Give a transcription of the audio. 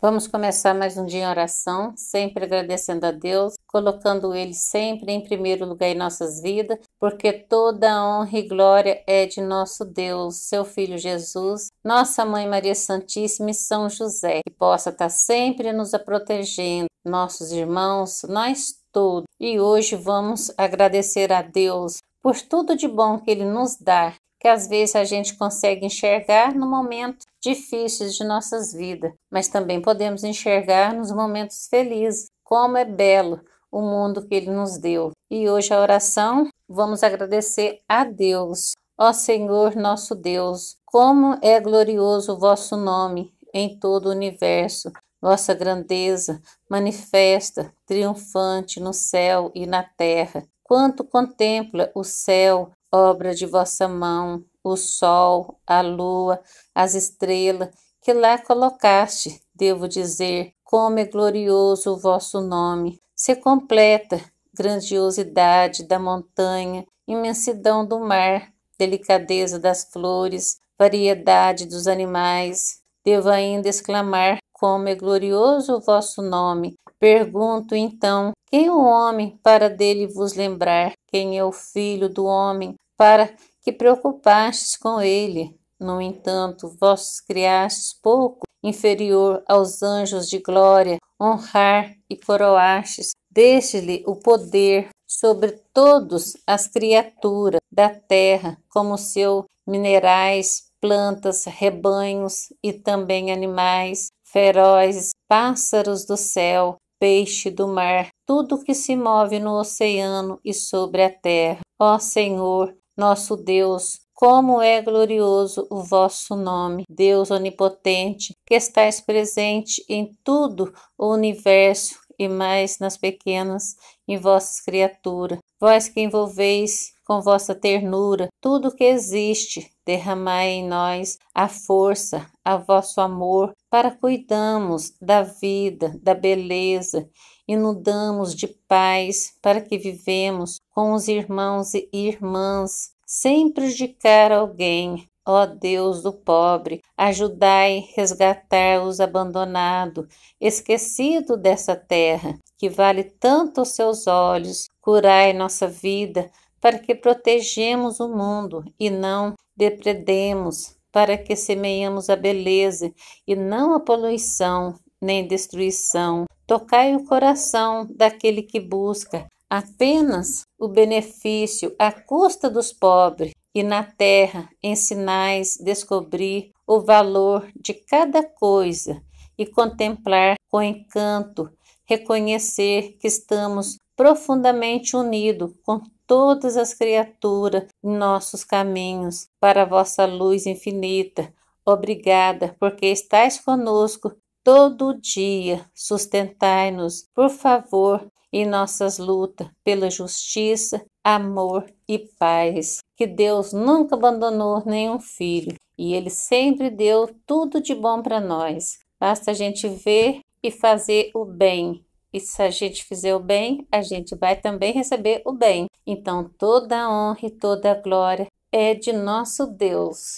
Vamos começar mais um dia em oração, sempre agradecendo a Deus, colocando Ele sempre em primeiro lugar em nossas vidas, porque toda a honra e glória é de nosso Deus, Seu Filho Jesus, Nossa Mãe Maria Santíssima e São José, que possa estar sempre nos protegendo, nossos irmãos, nós todos. E hoje vamos agradecer a Deus por tudo de bom que Ele nos dá que às vezes a gente consegue enxergar no momento difíceis de nossas vidas, mas também podemos enxergar nos momentos felizes, como é belo o mundo que ele nos deu. E hoje a oração, vamos agradecer a Deus. Ó Senhor nosso Deus, como é glorioso o vosso nome em todo o universo. Vossa grandeza manifesta triunfante no céu e na terra. Quanto contempla o céu obra de vossa mão, o sol, a lua, as estrelas que lá colocaste, devo dizer, como é glorioso o vosso nome. Se completa grandiosidade da montanha, imensidão do mar, delicadeza das flores, variedade dos animais. Devo ainda exclamar como é glorioso o vosso nome. Pergunto então: quem é o homem para dele vos lembrar? Quem é o filho do homem para que preocupastes com ele. No entanto, vós criastes pouco inferior aos anjos de glória, honrar e coroastes, deixe lhe o poder sobre todos as criaturas da terra, como seu minerais, plantas, rebanhos e também animais, ferozes, pássaros do céu, peixe do mar, tudo que se move no oceano e sobre a terra. Ó Senhor, nosso Deus, como é glorioso o vosso nome, Deus onipotente, que estais presente em tudo o universo e mais nas pequenas em vossas criaturas. Vós que envolveis com vossa ternura tudo o que existe, derramai em nós a força, a vosso amor, para cuidamos da vida, da beleza, inundamos de paz, para que vivemos com os irmãos e irmãs sem prejudicar alguém. Ó Deus do pobre, ajudai resgatar os abandonados, esquecido dessa terra, que vale tanto aos seus olhos. Curai nossa vida, para que protegemos o mundo e não depredemos, para que semeiamos a beleza e não a poluição nem destruição. Tocai o coração daquele que busca apenas o benefício à custa dos pobres e na terra ensinais descobrir o valor de cada coisa e contemplar com encanto, reconhecer que estamos profundamente unidos com todas as criaturas em nossos caminhos para a vossa luz infinita. Obrigada, porque estais conosco todo dia. Sustentai-nos, por favor, e nossas lutas pela justiça, amor e paz. Que Deus nunca abandonou nenhum filho e Ele sempre deu tudo de bom para nós. Basta a gente ver e fazer o bem. E se a gente fizer o bem, a gente vai também receber o bem. Então, toda a honra e toda a glória é de nosso Deus.